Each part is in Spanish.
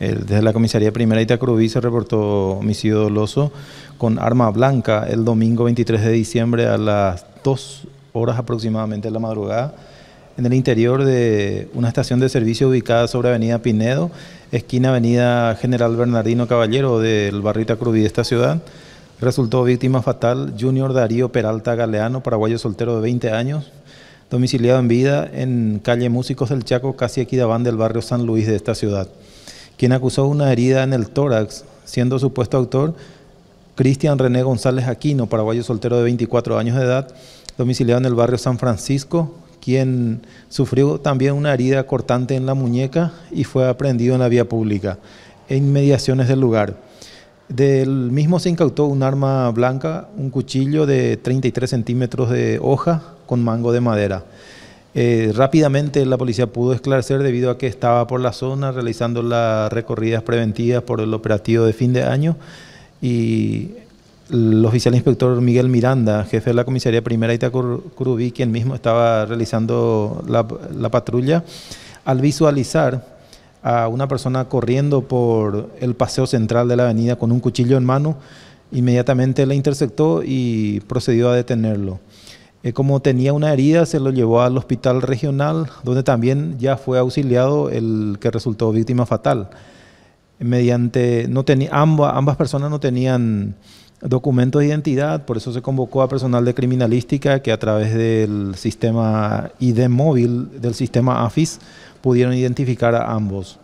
Desde la comisaría primera Itacrubí se reportó homicidio doloso con arma blanca el domingo 23 de diciembre a las 2 horas aproximadamente de la madrugada en el interior de una estación de servicio ubicada sobre Avenida Pinedo, esquina Avenida General Bernardino Caballero del barrio Itacrubí de esta ciudad. Resultó víctima fatal Junior Darío Peralta Galeano, paraguayo soltero de 20 años, domiciliado en vida en calle Músicos del Chaco, casi banda del barrio San Luis de esta ciudad quien acusó una herida en el tórax, siendo supuesto autor Cristian René González Aquino, paraguayo soltero de 24 años de edad, domiciliado en el barrio San Francisco, quien sufrió también una herida cortante en la muñeca y fue aprehendido en la vía pública, en mediaciones del lugar. Del mismo se incautó un arma blanca, un cuchillo de 33 centímetros de hoja con mango de madera. Eh, rápidamente la policía pudo esclarecer debido a que estaba por la zona realizando las recorridas preventivas por el operativo de fin de año y el oficial inspector Miguel Miranda, jefe de la comisaría primera Itacurubí, quien mismo estaba realizando la, la patrulla, al visualizar a una persona corriendo por el paseo central de la avenida con un cuchillo en mano, inmediatamente la interceptó y procedió a detenerlo. Eh, como tenía una herida, se lo llevó al hospital regional, donde también ya fue auxiliado el que resultó víctima fatal. ambas, personas no tenían documentos de identidad, por eso se convocó a personal de criminalística que a través del sistema ID móvil del sistema AFIS pudieron identificar a ambos.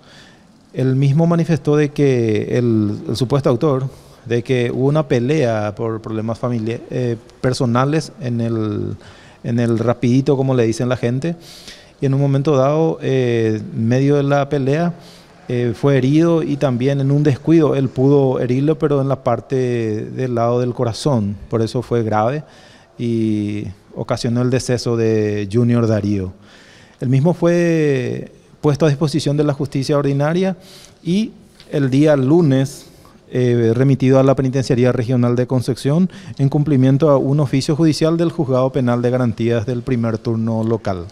El mismo manifestó de que el supuesto autor, de que hubo una pelea por problemas familiares, eh, personales en el, en rapidito, como le dicen la gente. Y en un momento dado, eh, en medio de la pelea, eh, fue herido y también en un descuido él pudo herirlo, pero en la parte del lado del corazón. Por eso fue grave y ocasionó el deceso de Junior Darío. El mismo fue puesto a disposición de la justicia ordinaria y el día lunes eh, remitido a la Penitenciaría Regional de Concepción en cumplimiento a un oficio judicial del Juzgado Penal de Garantías del primer turno local.